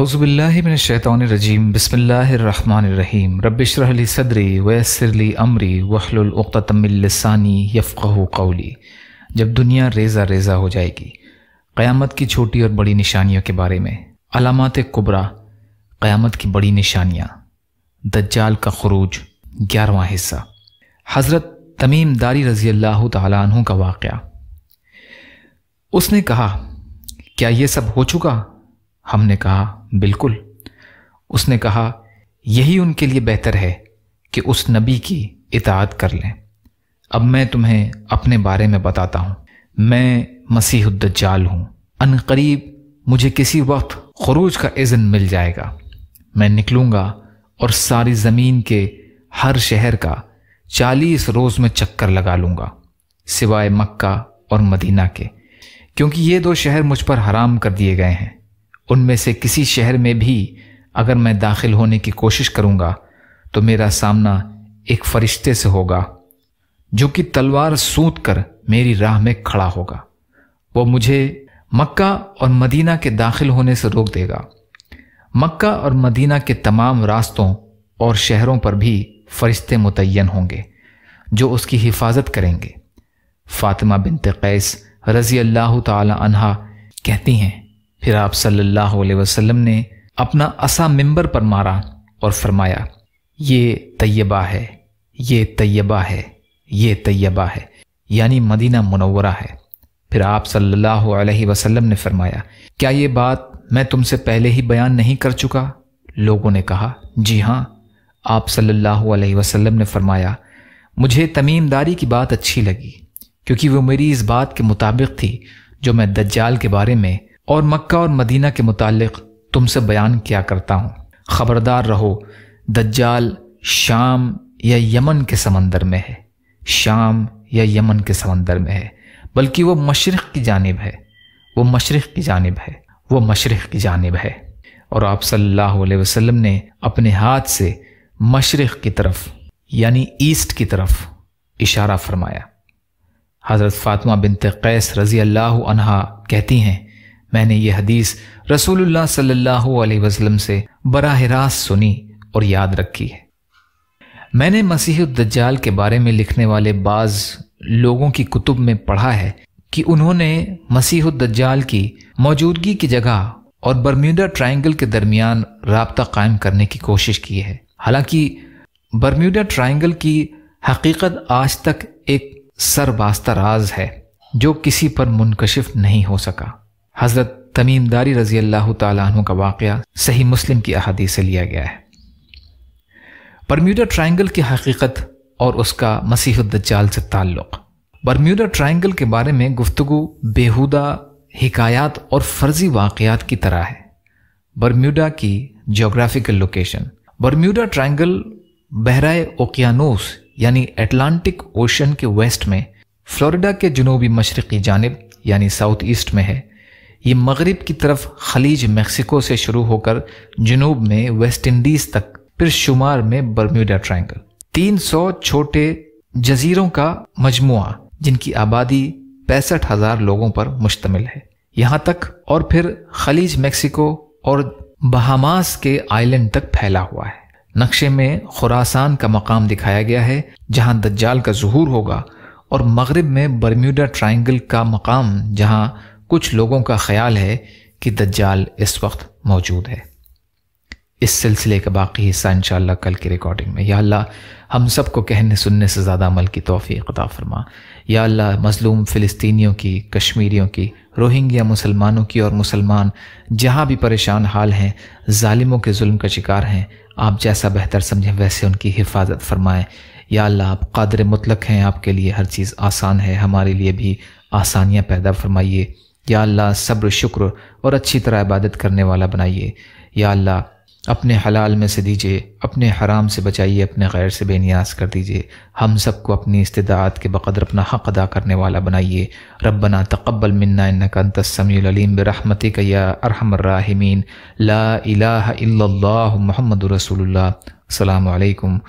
आउज़बिल्लिमिनशैतरजीम बसमीम रबिशरली सदरी वैसरली अमरी वहलतमिलसानी यफ़ह कौली जब दुनिया रेज़ा रेज़ा हो जाएगी क़यामत की छोटी और बड़ी निशानियों के बारे में अलामत कुबरा क़यामत की बड़ी निशानियाँ दज्जाल का खरूज ग्यारहवा हिस्सा हज़रत तमीम दारी रज़ी अल्लाह तु का वाक़ उसने कहा क्या ये सब हो चुका हमने कहा बिल्कुल उसने कहा यही उनके लिए बेहतर है कि उस नबी की इताद कर लें अब मैं तुम्हें अपने बारे में बताता हूँ मैं मसीहद्दजाल हूँ अनकरीब मुझे किसी वक्त खरूज का इज़न मिल जाएगा मैं निकलूँगा और सारी ज़मीन के हर शहर का चालीस रोज़ में चक्कर लगा लूँगा सिवाय मक्का और मदीना के क्योंकि ये दो शहर मुझ पर हराम कर दिए गए हैं उनमें से किसी शहर में भी अगर मैं दाखिल होने की कोशिश करूंगा तो मेरा सामना एक फरिश्ते से होगा जो कि तलवार सूत कर मेरी राह में खड़ा होगा वो मुझे मक्का और मदीना के दाखिल होने से रोक देगा मक्का और मदीना के तमाम रास्तों और शहरों पर भी फरिश्ते मुतन होंगे जो उसकी हिफाजत करेंगे फातिमा बिनत कैस रज़ी अल्लाह तहा कहती हैं फिर आप सल्लल्लाहु अलैहि वसल्लम ने अपना असा मिंबर पर मारा और फरमाया ये तय्यबा है ये तय्यबा है ये तय्यबा है यानी मदीना मुनवरा है फिर आप सल्लल्लाहु अलैहि वसल्लम ने फरमाया क्या ये बात मैं तुमसे पहले ही बयान नहीं कर चुका लोगों ने कहा जी हाँ आप सल्लल्लाहु अलैहि वसल्लम ने फरमाया मुझे तमीमदारी की बात अच्छी लगी क्योंकि वो मेरी इस बात के मुताबिक थी जो मैं दज्जाल के बारे में और मक्का और मदीना के मुतालिक तुमसे बयान किया करता हूँ खबरदार रहो दज्जाल शाम या यमन के समंदर में है शाम या यमन के समंदर में है बल्कि वो मशरक़ की जानब है वो मशरक़ की जानब है वो मशरक़ की जानब है और आप सल्लल्लाहु अलैहि वसल्लम ने अपने हाथ से मशरक़ की तरफ यानी ईस्ट की तरफ इशारा फरमाया हज़रत फ़ातिमा बिनत कैस रज़ी अल्लाह अनहा कहती हैं मैंने यह हदीस रसूलुल्लाह सल्लल्लाहु अलैहि वसल्लम से बराह रास्त सुनी और याद रखी है मैंने मसीह दज्जाल के बारे में लिखने वाले बाज लोगों की कुतुब में पढ़ा है कि उन्होंने मसीह दज्जाल की मौजूदगी की जगह और बर्म्यूडा ट्रायंगल के दरमियान रबता कायम करने की कोशिश की है हालांकि बर्म्यूडा ट्रायंगल की हकीकत आज तक एक सरबास्ता राज है जो किसी पर मुनकशिफ नहीं हो सका हज़रत तमीम दारी रज़ी अल्लाह तु का वाक़ सही मुस्लिम की अहादी से लिया गया है बर्म्यूडा ट्रायंगल की हकीकत और उसका मसीहद्दजाल से ताल्लुक़ बर्म्यूडा ट्रायंगल के बारे में गुफ्तु बेहुदा हिकायात और फर्जी वाकयात की तरह है बर्म्यूडा की जोग्राफिकल लोकेशन बर्म्यूडा ट्रायंगल बहराए ओकियानोस यानी एटलांटिक ओशन के वेस्ट में फ्लोरिडा के जनूबी मशरकी जानब यानी साउथ ईस्ट में है ये मगरब की तरफ खलीज मेक्सिको से शुरू होकर जनूब में वेस्ट इंडीज़ तक फिर शुमार में बर्म्यूडा ट्रायंगल 300 छोटे जजीरों का मजमु जिनकी आबादी पैंसठ हज़ार लोगों पर मुश्तमिल है यहाँ तक और फिर खलीज मेक्सिको और बहामास के आइलैंड तक फैला हुआ है नक्शे में खुरासान का मकाम दिखाया गया है जहां दज्जाल का जहूर होगा और मगरब में बर्म्यूडा ट्रायंगल का मकाम जहां कुछ लोगों का ख्याल है कि दज्जाल इस वक्त मौजूद है इस सिलसिले का बाकी हिस्सा इन कल की रिकॉर्डिंग में या अल्लाह हम सबको कहने सुनने से ज़्यादा अमल की तोफ़ी अदा फरमा या अल्लाह मज़लूम फ़िलिस्तीनियों की कश्मीरियों की रोहिंग्या मुसलमानों की और मुसलमान जहाँ भी परेशान हाल हैं ालिमों के जुल्म का शिकार हैं आप जैसा बेहतर समझें वैसे उनकी हिफाजत फरमाएँ या अल्लाह आप कदर मुतलक हैं आपके लिए हर चीज़ आसान है हमारे लिए भी आसानियाँ पैदा फरमाइए या अल्लाह सब्र शुक्र और अच्छी तरह इबादत करने वाला बनाइए या अल्लाह अपने हलाल में से दीजिए अपने हराम से बचाइए अपने गैर से बेनियाज कर दीजिए हम सबको अपनी इस्तात के बकदर अपना हक अदा करने वाला बनाइए रब्बना तकबल मन्ना इनकसमीम बरहमत या अरहमर्राहिमीन ला इलाह इल्लल्लाह मोहम्मद रसूलुल्लाह अस्सलाम